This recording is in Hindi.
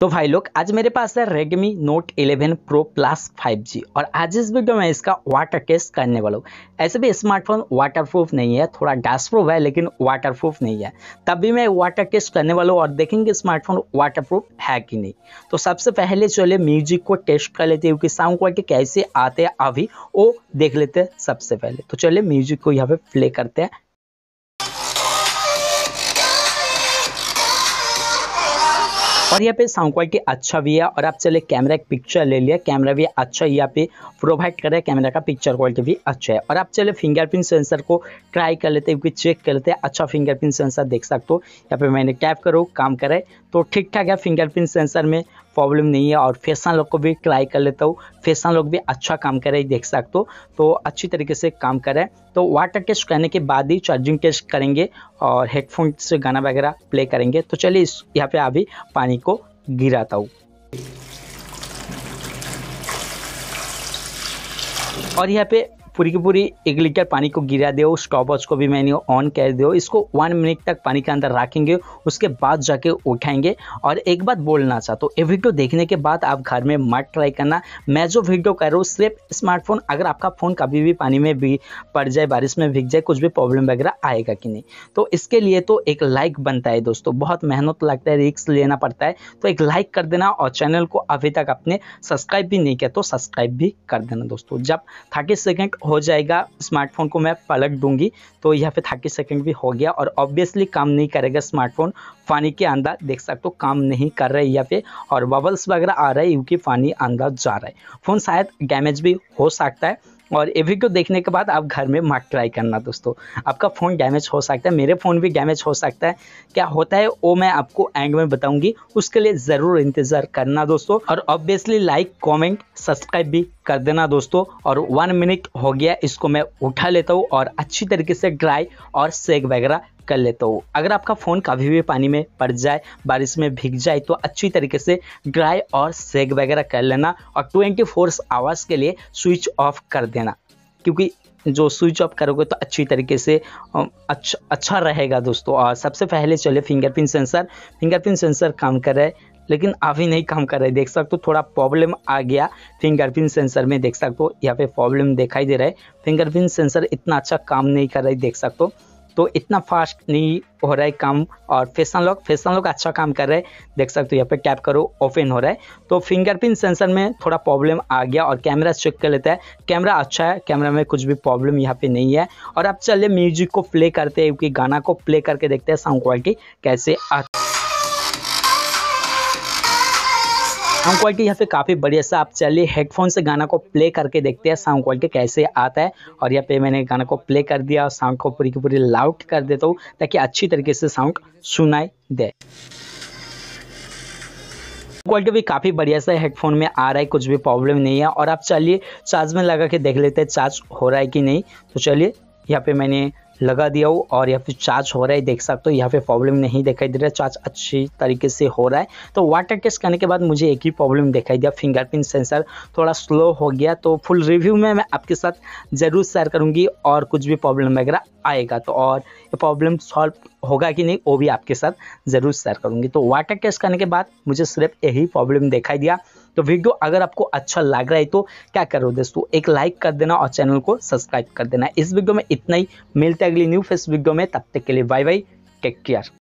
तो भाई लोग आज मेरे पास है Redmi Note 11 Pro Plus 5G और आज इस वीडियो में इसका वाटर टेस्ट करने वाला हूँ ऐसे भी स्मार्टफोन वाटरप्रूफ नहीं है थोड़ा डस्ट प्रूफ है लेकिन वाटरप्रूफ नहीं है तब भी मैं वाटर टेस्ट करने वाला हूँ और देखेंगे स्मार्टफोन वाटरप्रूफ है कि नहीं तो सबसे पहले चलिए म्यूजिक को टेस्ट कर लेते हैं क्योंकि साउंड क्वालिटी कैसे आते हैं अभी वो देख लेते हैं सबसे पहले तो चलिए म्यूजिक को यहाँ पे प्ले करते हैं और यहाँ पे साउंड क्वालिटी अच्छा भी है और आप चले कैमरा एक पिक्चर ले लिया कैमरा भी अच्छा यहाँ पे प्रोवाइड कर रहा है कैमरा का पिक्चर क्वालिटी भी अच्छा है और आप चले फिंगरप्रिंट सेंसर को ट्राई कर लेते हैं चेक कर लेते हैं अच्छा फिंगरप्रिंट सेंसर देख सकते हो यहाँ पे मैंने टैप करो काम करे तो ठीक ठाक है फिंगरप्रिंट सेंसर में प्रॉब्लम नहीं है और फैशन लोग को भी ट्राई कर लेता हूँ फैशन लोग भी अच्छा काम करे देख सकते हो तो अच्छी तरीके से काम करें तो वाटर टेस्ट करने के बाद ही चार्जिंग टेस्ट करेंगे और हेडफोन से गाना वगैरह प्ले करेंगे तो चलिए इस यहाँ पे अभी पानी को गिराता हूँ और यहाँ पे पूरी की पूरी एक लीटर पानी को गिरा दो स्टॉप वॉच को भी मैंने ऑन कर दो इसको वन मिनट तक पानी के अंदर रखेंगे उसके बाद जाके उठाएंगे और एक बात बोलना चाहते तो ये वीडियो देखने के बाद आप घर में मत ट्राई करना मैं जो वीडियो कर रहा हूँ सिर्फ स्मार्टफोन अगर आपका फ़ोन कभी भी पानी में भी पड़ जाए बारिश में भीग जाए कुछ भी प्रॉब्लम वगैरह आएगा कि नहीं तो इसके लिए तो एक लाइक बनता है दोस्तों बहुत मेहनत लगता है रिक्स लेना पड़ता है तो एक लाइक कर देना और चैनल को अभी तक आपने सब्सक्राइब भी नहीं किया तो सब्सक्राइब भी कर देना दोस्तों जब थर्टी सेकेंड हो जाएगा स्मार्टफोन को मैं पलट दूंगी तो यहाँ पे थर्टी सेकेंड भी हो गया और ऑब्वियसली काम नहीं करेगा स्मार्टफोन पानी के अंदर देख सकते हो काम नहीं कर रहा है यहाँ पे और बबल्स वगैरह आ रहा है क्योंकि पानी अंदर जा रहा है फ़ोन शायद डैमेज भी हो सकता है और ये वीडियो देखने के बाद आप घर में मत ट्राई करना दोस्तों आपका फ़ोन डैमेज हो सकता है मेरे फ़ोन भी डैमेज हो सकता है क्या होता है वो मैं आपको एंड में बताऊंगी उसके लिए ज़रूर इंतज़ार करना दोस्तों और ऑब्वियसली लाइक कमेंट सब्सक्राइब भी कर देना दोस्तों और वन मिनट हो गया इसको मैं उठा लेता हूँ और अच्छी तरीके से ड्राई और सेक वगैरह कर लेता हूँ अगर आपका फ़ोन कभी भी पानी में पड़ जाए बारिश में भीग जाए तो अच्छी तरीके से ड्राई और सेक वगैरह कर लेना और ट्वेंटी फोर आवर्स के लिए स्विच ऑफ कर देना क्योंकि जो स्विच ऑफ करोगे तो अच्छी तरीके से अच्छा अच्छा रहेगा दोस्तों और सबसे पहले चले फिंगरप्रिंट सेंसर फिंगरप्रिंट सेंसर काम कर रहा है लेकिन अभी नहीं काम कर रहा है देख सकते हो थोड़ा प्रॉब्लम आ गया फिंगरप्रिंट सेंसर में देख सकते हो यहाँ पे प्रॉब्लम दिखाई दे रहा है फिंगरप्रिंट सेंसर इतना अच्छा काम नहीं कर रहा है देख सकते हो तो इतना फास्ट नहीं हो रहा है काम और फेसन लॉक फेसन लॉक अच्छा काम कर रहे है देख सकते हो यहाँ पे टैप करो ओपन हो रहा है तो फिंगरप्रिंट सेंसर में थोड़ा प्रॉब्लम आ गया और कैमरा चेक कर लेता है कैमरा अच्छा है कैमरा में कुछ भी प्रॉब्लम यहाँ पे नहीं है और अब चलिए म्यूजिक को प्ले करते हैं क्योंकि गाना को प्ले करके देखते हैं साउंड क्वालिटी कैसे आ साउंड क्वालिटी यहाँ पे काफ़ी बढ़िया सा आप चलिए हेडफोन से गाना को प्ले करके देखते हैं साउंड क्वालिटी कैसे आता है और यहाँ पे मैंने गाना को प्ले कर दिया और साउंड को पूरी की पूरी लाउड कर देता हूँ ताकि अच्छी तरीके से साउंड सुनाई दे क्वालिटी भी काफ़ी बढ़िया सा हेडफोन में आ रहा है कुछ भी प्रॉब्लम नहीं है और आप चलिए चार्ज में लगा के देख लेते हैं चार्ज हो रहा है कि नहीं तो चलिए यहाँ पे मैंने लगा दिया हो और यहाँ पे चार्ज हो रहा है देख सकते हो यहाँ पे प्रॉब्लम नहीं दिखाई दे रहा है चार्ज अच्छी तरीके से हो रहा है तो वाटर टेस्ट करने के बाद मुझे एक ही प्रॉब्लम दिखाई दिया फिंगरप्रिंट सेंसर थोड़ा स्लो हो गया तो फुल रिव्यू में मैं आपके साथ ज़रूर शेयर करूँगी और कुछ भी प्रॉब्लम वगैरह आएगा तो और ये प्रॉब्लम सॉल्व होगा कि नहीं वो भी आपके साथ ज़रूर शेयर करूँगी तो वाटर टेस्ट करने के बाद मुझे सिर्फ यही प्रॉब्लम दिखाई दिया तो वीडियो अगर आपको अच्छा लग रहा है तो क्या करो दोस्तों एक लाइक कर देना और चैनल को सब्सक्राइब कर देना इस वीडियो में इतना ही मिलते अगली न्यू फेस वीडियो में तब तक के लिए बाय बाय टेक केयर